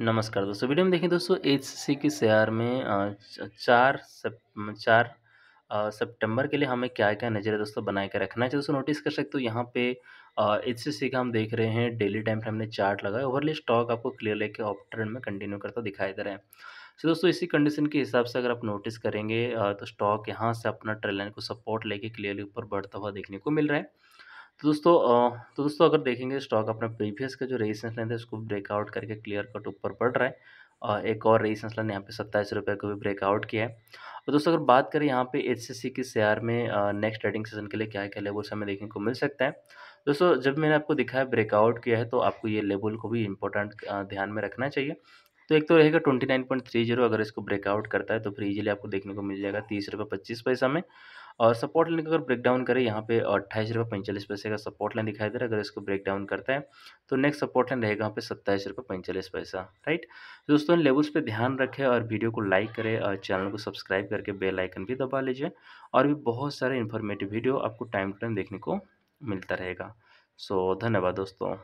नमस्कार दोस्तों वीडियो में देखें दोस्तों एच सी के शेयर में चार सप चार सितंबर के लिए हमें क्या क्या नज़र दोस्तों बनाए के रखना है दोस्तों नोटिस कर सकते हो यहाँ पे एच सी का हम देख रहे हैं डेली टाइम हमने चार्ट लगाया ओवरली स्टॉक आपको क्लियर लेके ऑफ ट्रेंड में कंटिन्यू करता दिखाई दे रहा है तो दोस्तों इसी कंडीशन के हिसाब से अगर आप नोटिस करेंगे तो स्टॉक यहाँ से अपना ट्रेल लाइन को सपोर्ट लेके क्लियरली ऊपर बढ़ता हुआ देखने को मिल रहा है तो दोस्तों तो दोस्तों अगर देखेंगे स्टॉक अपना प्रीवियस का जो रेजिस्टेंस लाइन था उसको ब्रेकआउट करके क्लियर कट ऊपर पड़ रहा है और एक और रेजिस्टेंस लाइन यहाँ पे सत्ताईस रुपये को भी ब्रेकआउट किया है और दोस्तों अगर बात करें यहाँ पे एच सी के शेयर में नेक्स्ट ट्रेडिंग सेशन के लिए क्या क्या लेवल्स हमें देखने को मिल सकता है दोस्तों जब मैंने आपको दिखाया ब्रेकआउट किया है तो आपको ये लेवल को भी इम्पोर्टेंट ध्यान में रखना चाहिए तो एक तो रहेगा twenty nine point three zero अगर इसको ब्रेकआउट करता है तो फिर इजीली आपको देखने को मिल जाएगा तीस रुपये पच्चीस पैसा में और सपोर्ट लाइन का अगर ब्रेकडाउन करें यहाँ पे अट्ठाईस रुपये पैंतालीस पैसे का सपोर्ट लाइन दिखाई दे रहा है अगर इसको ब्रेकडाउन करता है तो नेक्स्ट सपोर्ट लाइन रहेगा यहाँ पे सत्ताईस रुपये पैंतालीस पैसा राइट तो दोस्तों इन लेवल्स पे ध्यान रखें और वीडियो को लाइक करें और चैनल को सब्सक्राइब करके बेल आइकन भी दबा लीजिए और भी बहुत सारे इन्फॉर्मेटिव वीडियो आपको टाइम टू टाइम देखने को मिलता रहेगा सो धन्यवाद दोस्तों